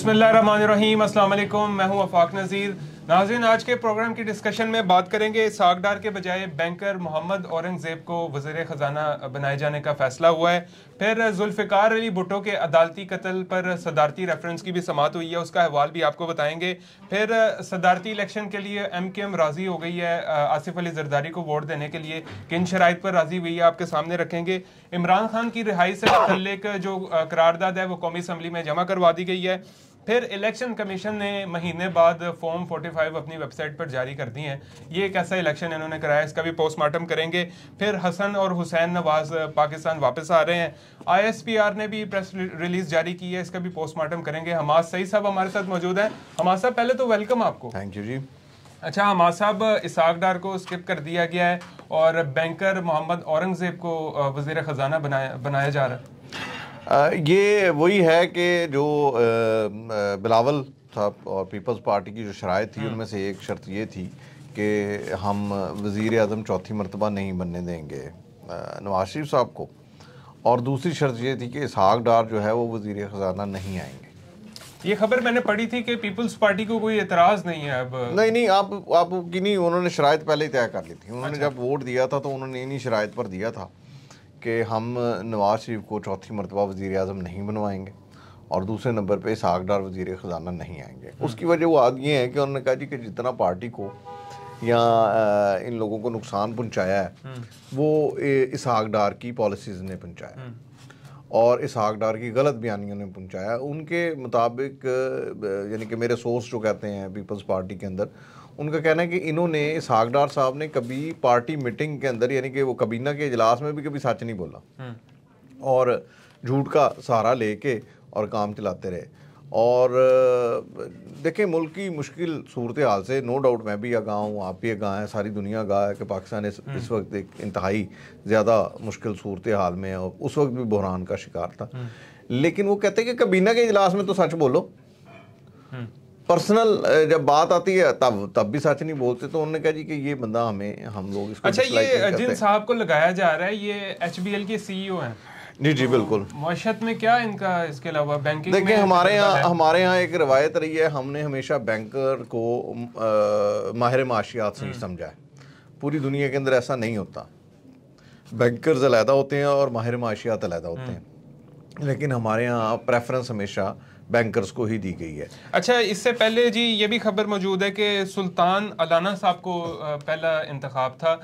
वालेकुम मैं हूं अफाक नज़ीर नाजिन आज के प्रोग्राम की डिस्कशन में बात करेंगे सागडार के बजाय बैंकर मोहम्मद औरंगजेब को वजीर खजाना बनाए जाने का फैसला हुआ है फिर जुल्फ़िकार अली भुटो के अदालती कत्ल पर सदारती रेफरेंस की भी समात हुई है उसका अहवाल भी आपको बताएंगे फिर सदारती इलेक्शन के लिए एम के एम राज़ी हो गई है आसिफ अली जरदारी को वोट देने के लिए किन शराइ पर राज़ी हुई है आपके सामने रखेंगे इमरान खान की रिहाई से मतलब जो करारदाद है वो कौमी असम्बली में जमा करवा दी गई है फिर इलेक्शन कमीशन ने महीने बाद फॉर्म 45 अपनी वेबसाइट पर जारी कर दी है ये एक ऐसा इलेक्शन इन्होंने कराया इसका भी पोस्टमार्टम करेंगे फिर हसन और हुसैन नवाज पाकिस्तान वापस आ रहे हैं आईएसपीआर ने भी प्रेस रिलीज जारी की है इसका भी पोस्टमार्टम करेंगे हमाद सही साहब हमारे साथ मौजूद हैं हमाद साहब पहले तो वेलकम आपको थैंक यू जी अच्छा हमाद साहब इसाक डार को स्किप कर दिया गया है और बैंकर मोहम्मद औरंगजेब को वजीर ख़जाना बनाया बनाया जा रहा है ये वही है कि जो आ, बिलावल साहब और पीपल्स पार्टी की जो शराय थी हम्म। उनमें से एक शर्त ये थी कि हम वज़ी अजम चौथी मरतबा नहीं बनने देंगे नवाज शरीफ साहब को और दूसरी शर्त ये थी कि इसहाक डार जो है वो वजीर ख़जाना नहीं आएंगे ये खबर मैंने पढ़ी थी कि पीपल्स पार्टी को कोई एतराज़ नहीं है अब नहीं नहीं आप आप की नहीं उन्होंने शराय पहले ही तय कर ली थी उन्होंने अच्छा। जब वोट दिया था तो उन्होंने इन्हीं शराय पर दिया था कि हम नवाज शरीफ को चौथी मरतबा वज़ी अजम नहीं बनवाएंगे और दूसरे नंबर पर सागडार वजीर ख़जाना नहीं आएंगे हम्म। उसकी वजह वो आज ये है कि उन्होंने कहा जी कि जितना पार्टी को या इन लोगों को नुकसान पहुँचाया है हम्म। वो इसहाक डार की पॉलिसीज़ ने पहुँचाया है हम्म। और इस डार की गलत बयानियों ने पहुंचाया उनके मुताबिक यानी कि मेरे सोर्स जो कहते हैं पीपल्स पार्टी के अंदर उनका कहना है कि इन्होंने इस डार साहब ने कभी पार्टी मीटिंग के अंदर यानी कि वो कबीना के इजलास में भी कभी सच नहीं बोला हम्म। और झूठ का सहारा लेके और काम चलाते रहे और देखें मुल्क की मुश्किल सूरत हाल से नो डाउट मैं भी आगाह हूँ आप भी आगाह हैं सारी दुनिया गाह है कि पाकिस्तान इस, इस हम्म। वक्त एक इंतहाई ज़्यादा मुश्किल सूरत हाल में है और उस वक्त भी बहरान का शिकार था हम्म। लेकिन वो कहते हैं कि कबीना के इजलास में तो सच बोलो हम्म। पर्सनल जब बात आती है तब तब भी सच नहीं बोलते तो उन्होंने कहा जी कि ये बंदा हमें हम लोग इसको अच्छा ये जिन साहब को लगाया जा रहा है ये एच के सीईओ e हैं जी जी बिल्कुल तो मैशत में क्या इनका इसके अलावा बैंकिंग देखिए हमारे यहाँ हमारे यहाँ एक रवायत रही है हमने हमेशा बैंकर को माहिर माशियात से ही हम्म। समझा है पूरी दुनिया के अंदर ऐसा नहीं होता बैंकर्स अलहदा होते हैं और माहिर माशियात अलहदा होते हम्म। हैं लेकिन हमारे यहाँ प्रेफरेंस हमेशा बैंकर्स को ही दी गई है अच्छा इससे पहले जी ये भी खबर मौजूद है कि सुल्तान अलाना साहब को पहला इंतखब था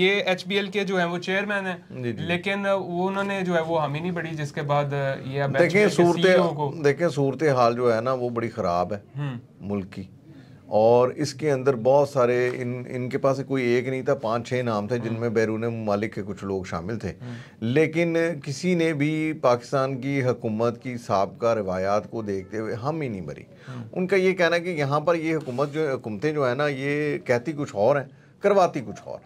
ये एच बी एल के जो है वो चेयरमैन है लेकिन वो उन्होंने जो है वो हमी नहीं बढ़ी जिसके बाद ये देखें सूरत देखें सूरत हाल जो है ना वो बड़ी ख़राब है हम्म। मुल्क की और इसके अंदर बहुत सारे इन इनके पास कोई एक नहीं था पाँच छः नाम थे जिनमें हम्म। बैरून ममालिक के कुछ लोग शामिल थे हम्म। लेकिन किसी ने भी पाकिस्तान की हुकूमत की सबका रवायात को देखते हुए हम ही नहीं मरी हम्म। उनका ये कहना है कि यहाँ पर ये हुकूमत जो हुकूमतें जो है ना ये कहती कुछ और हैं करवाती कुछ और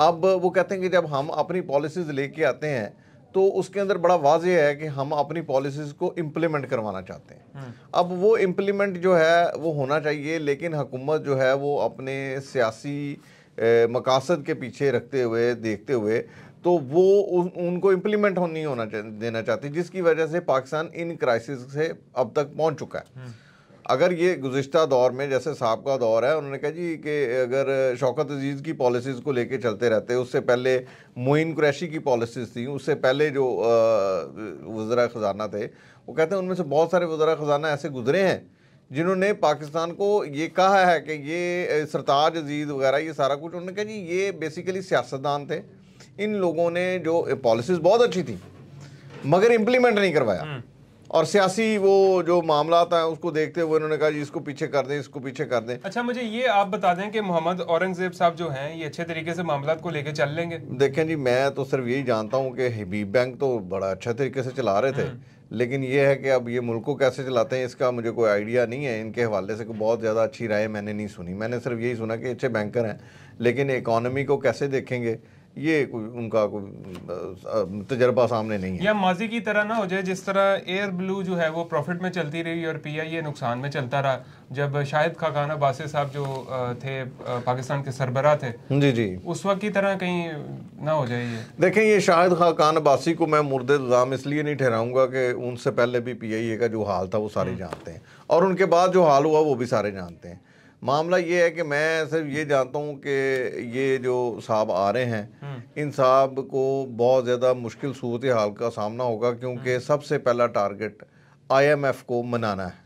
अब वो कहते हैं कि जब हम अपनी पॉलिसीज़ लेके आते हैं तो उसके अंदर बड़ा वाज है कि हम अपनी पॉलिसीज़ को इम्प्लीमेंट करवाना चाहते हैं हम्म। अब वो इम्प्लीमेंट जो है वो होना चाहिए लेकिन हुकूमत जो है वो अपने सियासी मकासद के पीछे रखते हुए देखते हुए तो वो उन, उनको इम्प्लीमेंट नहीं होना देना चाहती जिसकी वजह से पाकिस्तान इन क्राइसिस से अब तक पहुंच चुका है हम्म। अगर ये गुज्त दौर में जैसे साहब का दौर है उन्होंने कहा जी कि अगर शौकत अजीज़ की पॉलिसीज़ को लेके चलते रहते उससे पहले मोइन क्रैशी की पॉलिसीज़ थी उससे पहले जो वज़रा ख़जाना थे वो कहते हैं उनमें से बहुत सारे वज़रा ख़जाना ऐसे गुजरे हैं जिन्होंने पाकिस्तान को ये कहा है कि ये सरताज अजीज़ वगैरह ये सारा कुछ उन्होंने कहा जी ये बेसिकली सियासतदान थे इन लोगों ने जो पॉलिसीज़ बहुत अच्छी थी मगर इम्प्लीमेंट नहीं करवाया हम्म। और सियासी वो जो मामला है उसको देखते हुए उन्होंने कहा जी इसको पीछे कर दें इसको पीछे कर दें अच्छा मुझे ये आप बता दें कि मोहम्मद औरंगजेब साहब जो हैं ये अच्छे तरीके से मामला को लेकर चल लेंगे देखें जी मैं तो सिर्फ यही जानता हूँ कि हबीब बैंक तो बड़ा अच्छा तरीके से चला रहे थे हम्म। लेकिन ये है कि अब ये मुल्क को कैसे चलाते हैं इसका मुझे कोई आइडिया नहीं है इनके हवाले से बहुत ज़्यादा अच्छी राय मैंने नहीं सुनी मैंने सिर्फ यही सुना कि अच्छे बैंकर हैं लेकिन इकोनॉमी को कैसे देखेंगे ये कोई उनका कोई तजर्बा सामने नहीं है या माजी की तरह ना हो जाए जिस तरह एयर ब्लू जो है वो प्रॉफिट में चलती रही और पी आई ए नुकसान में चलता रहा जब शाहिद खाकान बासे साहब जो थे पाकिस्तान के सरबरा थे जी जी उस वक्त की तरह कहीं ना हो जाए ये देखें ये शाहिद खाकान बासी को मैं मुर्दे इल्ज़ाम इसलिए नहीं ठहराऊंगा कि उनसे पहले भी पी आई ए का जो हाल था वो सारे हम्म। जानते हैं और उनके बाद जो हाल हुआ वो भी सारे जानते हैं मामला ये है कि मैं सिर्फ ये जानता हूँ कि ये जो साहब आ रहे हैं हम्म। इन साहब को बहुत ज़्यादा मुश्किल सूरत हाल का सामना होगा क्योंकि हम्म। सबसे पहला टारगेट आईएमएफ को मनाना है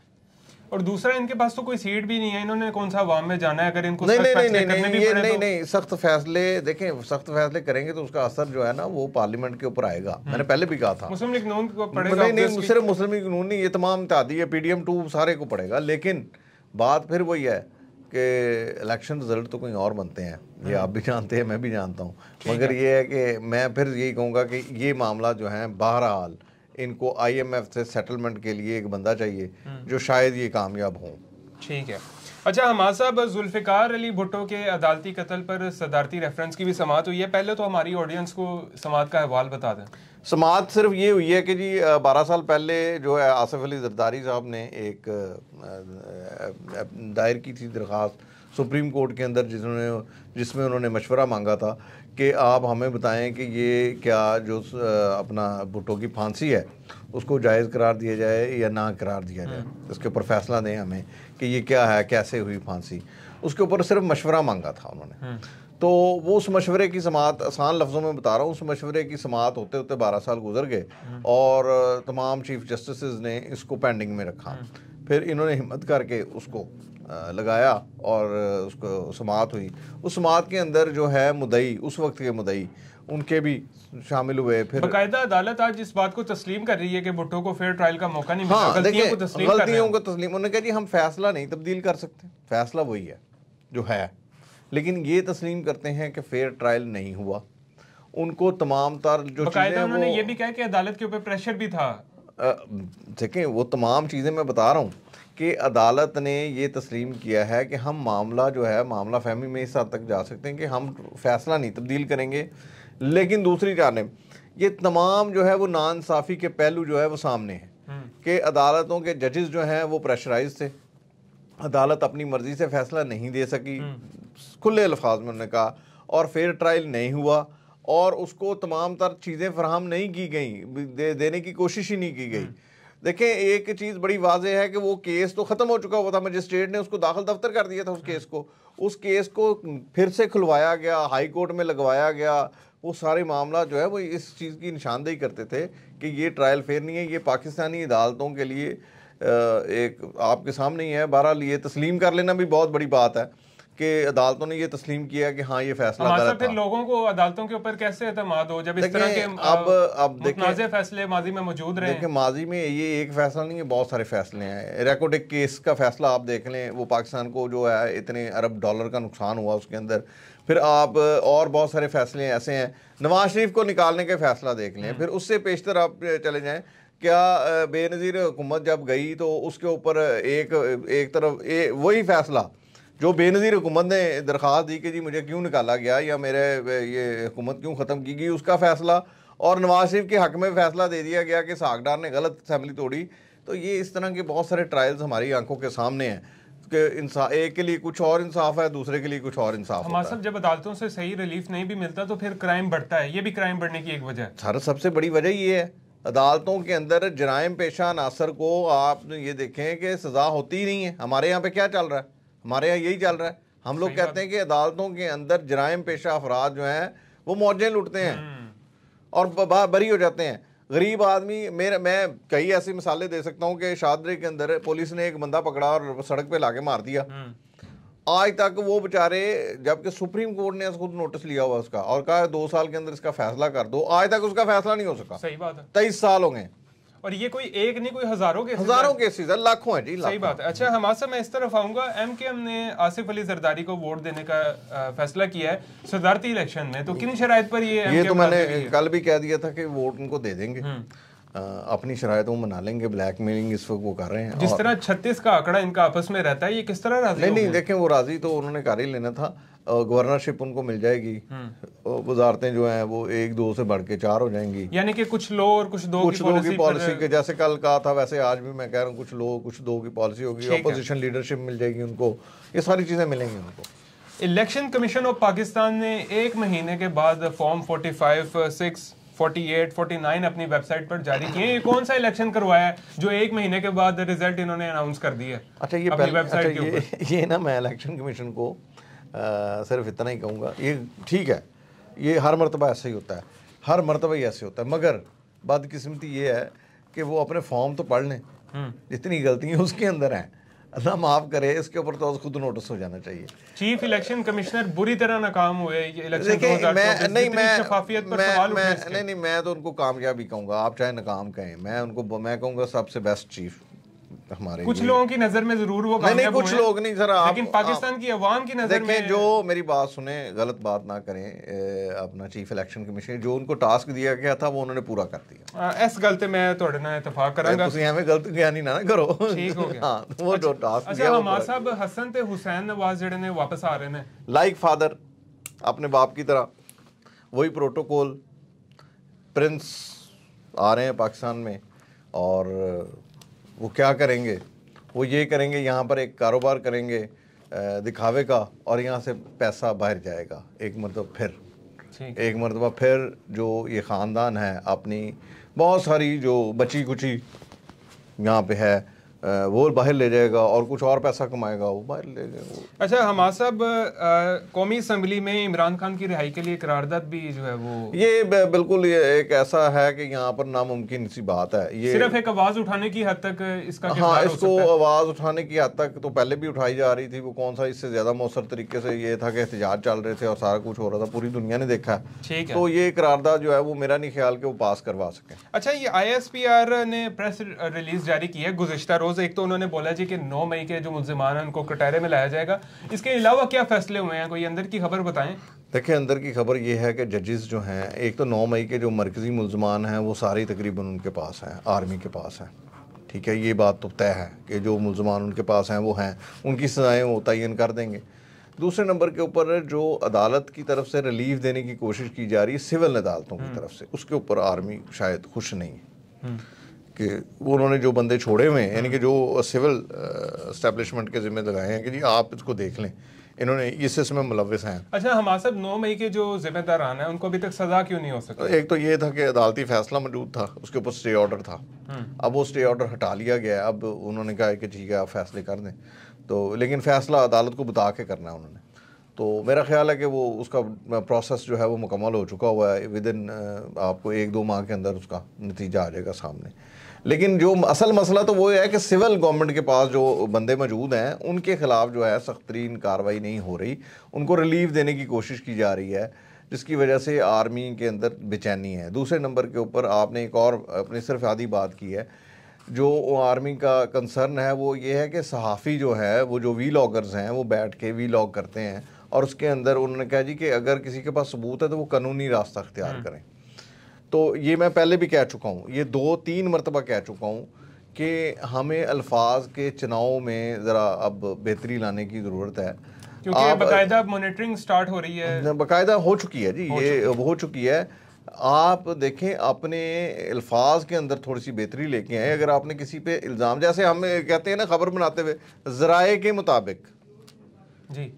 और दूसरा इनके पास तो कोई सीट भी नहीं है इन्होंने कौन सा वाम में जाना है अगर इनको नहीं नहीं नहीं नहीं नहीं, नहीं, नहीं, तो... नहीं सख्त फैसले देखें सख्त फैसले करेंगे तो उसका असर जो है ना वो पार्लियामेंट के ऊपर आएगा हम्म। मैंने पहले भी कहा था मुस्लिम लीग नून को पड़ेगा नहीं नहीं सिर्फ मुस्लिम लीग नून नहीं ये तमाम तादी है पीडीएम टू सारे को पड़ेगा लेकिन बात फिर वही है कि इलेक्शन रिजल्ट तो कहीं और बनते हैं ये हाँ। आप भी जानते हैं मैं भी जानता हूँ मगर ये है कि मैं फिर यही कहूँगा कि ये मामला जो है बहरहाल इनको आईएमएफ से सेटलमेंट के लिए एक बंदा चाहिए हम्म। जो शायद ये कामयाब हों ठीक है अच्छा हमारे साहब जुल्फ़िकार अली भुट्टो के अदालती कत्ल पर सदारती रेफरेंस की भी समात हुई है पहले तो हमारी ऑडियंस को समात का अहवाल बता दें समात सिर्फ ये हुई है कि जी बारह साल पहले जो है आसफ अली जरदारी साहब ने एक दायर की थी दरख्वास्त सुप्रीम कोर्ट के अंदर जिन्होंने जिसमें उन्होंने मशवरा मांगा था कि आप हमें बताएं कि ये क्या जो अपना भुट्टो की फांसी है उसको जायज़ करार दिया जाए या ना करार दिया जाए हम्म। इसके ऊपर फैसला दें हमें कि ये क्या है कैसे हुई फांसी उसके ऊपर सिर्फ मशवरा मांगा था उन्होंने हम्म। तो वो उस मशवरे की समात आसान लफ्ज़ों में बता रहा हूँ उस मशवरे की समात होते होते बारह साल गुजर गए हम्म। और तमाम चीफ जस्टिस ने इसको पेंडिंग में रखा फिर इन्होंने हिम्मत करके उसको लगाया और उसको समात हुई उस समात के अंदर जो है मुदई उस वक्त के मुदई उनके भी शामिल हुए फिर बकायदा अदालत आज इस बात को तस्लीम कर रही है कि भुट्टो को फेयर ट्रायल का मौका नहीं मिला हाँ, गलतियों को तस्लीम गलतियों को तस्लीम उन्होंने कहा जी हम फैसला नहीं तब्दील कर सकते फैसला वही है जो है लेकिन ये तस्लीम करते हैं कि फेयर ट्रायल नहीं हुआ उनको तमाम तार जो बकायदा उन्होंने ये भी कहा कि अदालत के ऊपर प्रेशर भी था देखें वो तमाम चीज़ें मैं बता रहा हूँ कि अदालत ने ये तस्लीम किया है कि हम मामला जो है मामला फहमी में इस हद तक जा सकते हैं कि हम फैसला नहीं तब्दील करेंगे लेकिन दूसरी जानब ये तमाम जो है वो नासाफ़ी के पहलू जो है वो सामने हैं हम्म। कि अदालतों के जजेस जो हैं वो प्रेशराइज थे अदालत अपनी मर्ज़ी से फैसला नहीं दे सकी हम्म। खुले अल्फाज में उन्होंने कहा और फेयर ट्रायल नहीं हुआ और उसको तमाम तर चीज़ें फ्राहम नहीं की गई दे, देने की कोशिश ही नहीं की गई हम्म। देखें एक चीज़ बड़ी वाजह है कि वो केस तो ख़त्म हो चुका हुआ था मजिस्ट्रेट ने उसको दाखिल दफ्तर कर दिया था उस केस को उस केस को फिर से खुलवाया गया हाई कोर्ट में लगवाया गया वो सारे मामला जो है वो इस चीज़ की निशानदेही करते थे कि ये ट्रायल फेर नहीं है ये पाकिस्तानी अदालतों के लिए एक आपके सामने ही है बहरहाल ये तस्लीम कर लेना भी बहुत बड़ी बात है कि अदालतों ने ये तस्लीम किया कि हाँ ये फैसला हाँ, था। फिर लोगों को अदालतों के ऊपर कैसे अतमाद हो जब इस तरह के अब अब देखिए फैसले माजी में मौजूद रहे देखिए माजी में ये एक फैसला नहीं है बहुत सारे फैसले हैं रेकोडिक केस का फैसला आप देख लें वो पाकिस्तान को जो है इतने अरब डॉलर का नुकसान हुआ उसके अंदर फिर आप और बहुत सारे फैसले ऐसे हैं नवाज शरीफ को निकालने का फैसला देख लें हम्म। फिर उससे पेशतर आप चले जाएँ क्या बेनज़ीर हुकूमत जब गई तो उसके ऊपर एक एक तरफ वही फैसला जो बेनज़ीर हुकूमत ने दरख्वास्त दी कि जी मुझे क्यों निकाला गया या मेरे ये हुकूमत क्यों ख़त्म की गई उसका फ़ैसला और नवाज शरीफ के हक में फ़ैसला दे दिया गया कि सागडार ने गलत असम्बली तोड़ी तो ये इस तरह के बहुत सारे ट्रायल्स हमारी आंखों के सामने हैं के इंसा, एक के लिए कुछ और इंसाफ है दूसरे के लिए कुछ और इंसाफ हमारे जब अदालतों से सही रिलीफ नहीं भी मिलता तो फिर क्राइम बढ़ता है ये भी क्राइम बढ़ने की एक वजह है सर सबसे बड़ी वजह ये है अदालतों के अंदर जराइम पेशा अनासर को आप ये देखें कि सज़ा होती ही नहीं है हमारे यहाँ पे क्या चल रहा है हमारे यहाँ यही चल रहा है हम लोग कहते हैं कि अदालतों के अंदर जराइम पेशा अफराद जो हैं वो मौजें लुटते हैं हम्म। और बरी हो जाते हैं गरीब आदमी मेरे मैं कई ऐसी मिसालें दे सकता हूँ कि शादरे के अंदर पुलिस ने एक बंदा पकड़ा और सड़क पे लाके मार दिया हम्म। आज तक वो बेचारे जबकि सुप्रीम कोर्ट ने खुद नोटिस लिया हुआ उसका और कहा दो साल के अंदर इसका फैसला कर दो आज तक उसका फैसला नहीं हो सका सही बात है तेईस साल हो गए और ये कोई एक नहीं कोई हजारों के हजारों केसेस है लाखों है जी सही बात है अच्छा हमारे मैं इस तरफ आऊंगा एम के एम ने आसिफ अली जरदारी को वोट देने का फैसला किया है सदारती इलेक्शन में तो किन शराय पर ये ये तो मैंने कल भी कह दिया था कि वोट उनको दे देंगे हम्म। अपनी शराय को मना लेंगे ब्लैक मेलिंग इस वक्त वो कर रहे हैं जिस तरह छत्तीस का आंकड़ा इनका आपस में रहता है ये किस तरह राजी नहीं नहीं देखें वो राजी तो उन्होंने कर ही लेना था गवर्नरशिप उनको मिल जाएगी हम्म। वजारतें जो हैं वो एक दो से बढ़ के चार हो जाएंगी यानी कि कुछ लो और कुछ दो कुछ की दो की पॉलिसी के जैसे कल कहा था वैसे आज भी मैं कह रहा हूँ कुछ लो कुछ दो की पॉलिसी होगी अपोजिशन लीडरशिप मिल जाएगी उनको ये सारी चीज़ें मिलेंगी उनको इलेक्शन कमीशन ऑफ पाकिस्तान ने एक महीने के बाद form forty five six forty eight forty nine अपनी वेबसाइट पर जारी किए ये कौन सा इलेक्शन करवाया है जो एक महीने के बाद रिजल्ट इन्होंने अनाउंस कर दिया अच्छा ये पहले अच्छा, ये, ये ना मैं इलेक्शन कमीशन को सिर्फ इतना ही कहूँगा ये ठीक है ये हर मरतबा ऐसा ही होता है हर मरतबा ही ऐसे होता है मगर बदकिस्मती ये है कि वो अपने फॉर्म तो पढ़ लें हम्म। जितनी गलतियाँ उसके अंदर हैं अल्लाह माफ करे इसके ऊपर तो खुद नोटिस हो जाना चाहिए चीफ इलेक्शन कमिश्नर बुरी तरह नाकाम हुए इलेक्शन मैं नहीं मैं शफाफियत पर मैं, सवाल मैं, नहीं नहीं मैं तो उनको कामयाबी कहूँगा आप चाहे नाकाम कहें मैं उनको मैं कहूँगा सबसे बेस्ट चीफ हमारे कुछ लोगों की नजर में जरूर वो नहीं, नहीं कुछ लोग नहीं सर आप लेकिन पाकिस्तान आप, की अवाम की नजर में जो मेरी बात सुने गलत बात ना करें अपना चीफ इलेक्शन कमिश्नर जो उनको टास्क दिया गया था वो उन्होंने पूरा कर दिया इस गल हाँ, अच्छा, अच्छा, ते मैं ਤੁਹਾਡੇ ਨਾਲ ਇਤਫਾਕ ਕਰਾਂਗਾ ਤੁਸੀਂ ਐਵੇਂ ਗਲਤ ਗਿਆਨੀ ਨਾ ਕਰੋ ਠੀਕ ਹੋ ਗਿਆ ਹਾਂ ਉਹ ਜੋ ਟਾਸਕ ਦਿਆ ਅੱਛਾ ਹਮਾਰ ਸਾਹਿਬ ਹਸਨ ਤੇ ਹੁਸੈਨ ਨਵਾਜ਼ ਜਿਹੜੇ ਨੇ ਵਾਪਸ ਆ ਰਹੇ ਨੇ ਲਾਈਕ वही प्रोटोकॉल प्रिंस आ रहे हैं पाकिस्तान में और वो क्या करेंगे वो ये करेंगे यहाँ पर एक कारोबार करेंगे दिखावे का और यहाँ से पैसा बाहर जाएगा एक मरतब फिर एक मरतबा फिर जो ये ख़ानदान है अपनी बहुत सारी जो बची कुची यहाँ पे है वो बाहर ले जाएगा और कुछ और पैसा कमाएगा वो बाहर ले जाएगा अच्छा हमारा सब कौमी असम्बली में इमरान खान की रिहाई के लिए करारदाद भी जो है वो ये बिल्कुल ये एक ऐसा है कि यहाँ पर नामुमकिन सी बात है ये सिर्फ एक आवाज़ उठाने की हद तक इसका हाँ इसको आवाज़ उठाने की हद तक तो पहले भी उठाई जा रही थी वो कौन सा इससे ज़्यादा मौसर तरीके से ये था कि एहतजाज चल रहे थे और सारा कुछ हो रहा था पूरी दुनिया ने देखा ठीक तो ये करारदाद जो है वो मेरा नहीं ख्याल के वो पास करवा सके अच्छा ये आई ने प्रेस रिलीज जारी की है गुजश्ता रोज एक तो उन्होंने बोला जी कि नौ मई के जो मुलजमान हैं उनको कटहरे में लाया जाएगा इसके अलावा क्या फैसले हुए हैं कोई अंदर की खबर बताएं देखिए अंदर की खबर ये है कि जजेस जो हैं एक तो नौ मई के जो मरकज़ी मुलजमान हैं वो सारे तकरीबन उनके पास हैं आर्मी के पास हैं ठीक है ये बात तो तय है कि जो मुलजमान उनके पास हैं वो हैं उनकी सजाएँ वो तयन कर देंगे दूसरे नंबर के ऊपर जो अदालत की तरफ से रिलीफ देने की कोशिश की जा रही है सिविल अदालतों की हम्म। तरफ से उसके ऊपर आर्मी शायद खुश नहीं है हम्म। कि वो उन्होंने जो बंदे छोड़े हुए हैं यानी कि जो सिविल इस्टेब्लिशमेंट के जिम्मे लगाए हैं कि जी आप इसको देख लें इन्होंने इस इसमें मुलविस हैं अच्छा हमारे सब नौ मई के जो जिम्मेदार आना है उनको अभी तक सजा क्यों नहीं हो सकता एक तो ये था कि अदालती फैसला मौजूद था उसके ऊपर स्टे ऑर्डर था हम्म। अब वो स्टे ऑर्डर हटा लिया गया अब उन्होंने कहा कि ठीक है आप फैसले कर दें तो लेकिन फैसला अदालत को बता के करना है उन्होंने तो मेरा ख्याल है कि वो उसका प्रोसेस जो है वो मुकम्मल हो चुका हुआ है विद इन आपको एक दो माह के अंदर उसका नतीजा आ जाएगा सामने लेकिन जो असल मसला तो वो है कि सिविल गवर्नमेंट के पास जो बंदे मौजूद हैं उनके ख़िलाफ़ जो है सख्त तरीन कार्रवाई नहीं हो रही उनको रिलीफ देने की कोशिश की जा रही है जिसकी वजह से आर्मी के अंदर बेचैनी है दूसरे नंबर के ऊपर आपने एक और अपनी सिर्फ आधी बात की है जो आर्मी का कंसर्न है वो ये है कि सहाफ़ी जो है वो जो वी लॉगर्स हैं वो बैठ के वी लॉग करते हैं और उसके अंदर उन्होंने कहा जी कि अगर किसी के पास सबूत है तो वो कानूनी रास्ता अख्तियार हम्म। करें तो ये मैं पहले भी कह चुका हूँ ये दो तीन मरतबा कह चुका हूँ कि हमें अल्फाज के चुनाव में ज़रा अब बेहतरी लाने की ज़रूरत है बाकायदा मोनिटरिंग स्टार्ट हो रही है बाकायदा हो चुकी है जी हो ये चुकी। हो चुकी है आप देखें अपने अल्फाज के अंदर थोड़ी सी बेहतरी लेके आए अगर आपने किसी पे इल्ज़ाम जैसे हम कहते हैं ना खबर बनाते हुए ज़राए के मुताबिक जी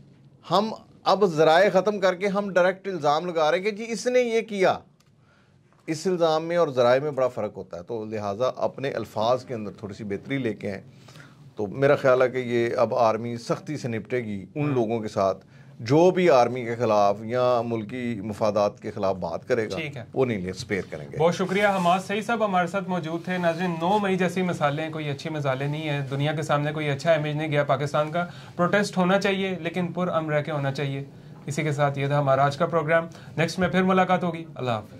हम अब ज़राए ख़त्म करके हम डायरेक्ट इल्ज़ाम लगा रहे हैं कि जी इसने ये किया इस इल्ज़ाम में और जरा में बड़ा फ़र्क होता है तो लिहाजा अपने अल्फाज के अंदर थोड़ी सी बेहतरी लेके आएँ तो मेरा ख्याल है कि ये अब आर्मी सख्ती से निपटेगी उन हम्म। लोगों के साथ जो भी आर्मी के खिलाफ या मुल्की मफादात के खिलाफ बात करेगा वो नहीं स्पेयर करेंगे बहुत शुक्रिया आज सही सब हमारे साथ मौजूद थे नाजिन नौ मई जैसी मिसालें कोई अच्छी मिसालें नहीं है दुनिया के सामने कोई अच्छा इमेज नहीं गया पाकिस्तान का प्रोटेस्ट होना चाहिए लेकिन पुरअम रह के होना चाहिए इसी के साथ ये था हमारा आज का प्रोग्राम नेक्स्ट में फिर मुलाकात होगी अल्लाह हाफि